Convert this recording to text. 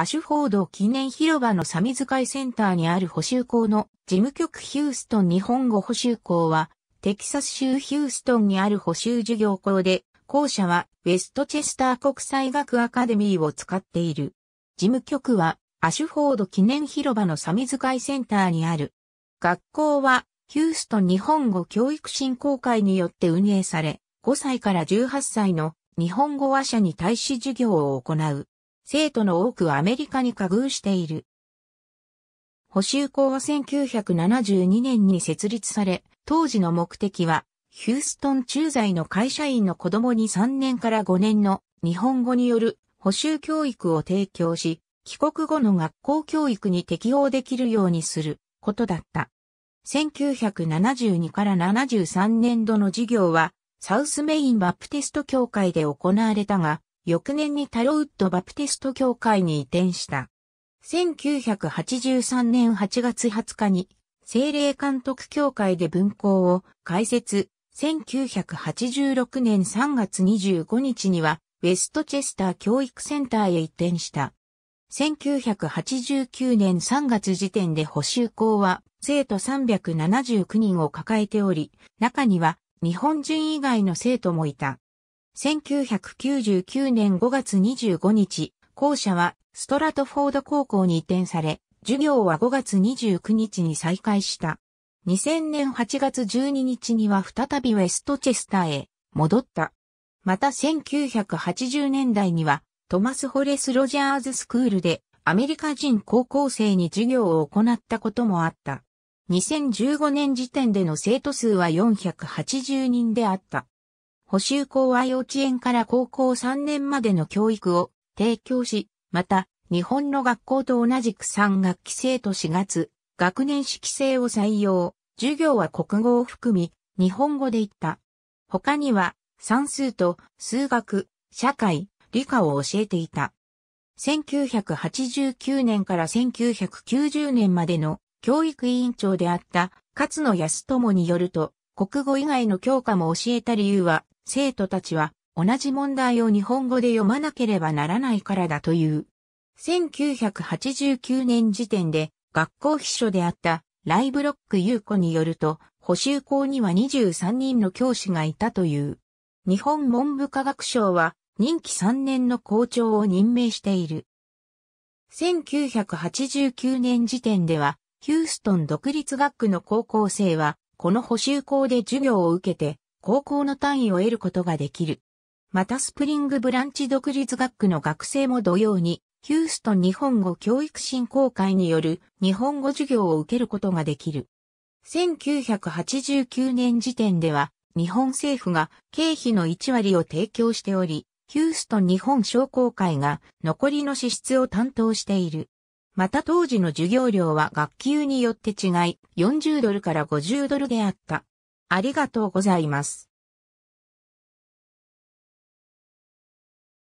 アシュフォード記念広場のサミズイセンターにある補修校の事務局ヒューストン日本語補修校は、テキサス州ヒューストンにある補修授業校で、校舎はウェストチェスター国際学アカデミーを使っている。事務局は、アシュフォード記念広場のサミズイセンターにある。学校は、ヒューストン日本語教育振興会によって運営され、5歳から18歳の日本語話者に対し授業を行う。生徒の多くはアメリカに加遇している。補修校は1972年に設立され、当時の目的は、ヒューストン駐在の会社員の子供に3年から5年の日本語による補修教育を提供し、帰国後の学校教育に適応できるようにすることだった。1972から73年度の授業は、サウスメインバプテスト協会で行われたが、翌年にタロウッド・バプテスト教会に移転した。1983年8月20日に、精霊監督協会で文校を開設、1986年3月25日には、ウェストチェスター教育センターへ移転した。1989年3月時点で補修校は生徒379人を抱えており、中には日本人以外の生徒もいた。1999年5月25日、校舎はストラトフォード高校に移転され、授業は5月29日に再開した。2000年8月12日には再びウェストチェスターへ戻った。また1980年代にはトマス・ホレス・ロジャーズ・スクールでアメリカ人高校生に授業を行ったこともあった。2015年時点での生徒数は480人であった。補修校は幼稚園から高校3年までの教育を提供し、また、日本の学校と同じく3学期生と4月、学年式制を採用。授業は国語を含み、日本語で言った。他には、算数と数学、社会、理科を教えていた。1989年から1990年までの教育委員長であった勝野康友によると、国語以外の教科も教えた理由は、生徒たちは同じ問題を日本語で読まなければならないからだという。1989年時点で学校秘書であったライブロック優子によると、補修校には23人の教師がいたという。日本文部科学省は任期3年の校長を任命している。1989年時点では、ヒューストン独立学区の高校生は、この補修校で授業を受けて、高校の単位を得ることができる。またスプリングブランチ独立学区の学生も同様に、ヒューストン日本語教育振興会による日本語授業を受けることができる。1989年時点では、日本政府が経費の1割を提供しており、ヒューストン日本商工会が残りの支出を担当している。また当時の授業料は学級によって違い、40ドルから50ドルであった。ありがとうございます。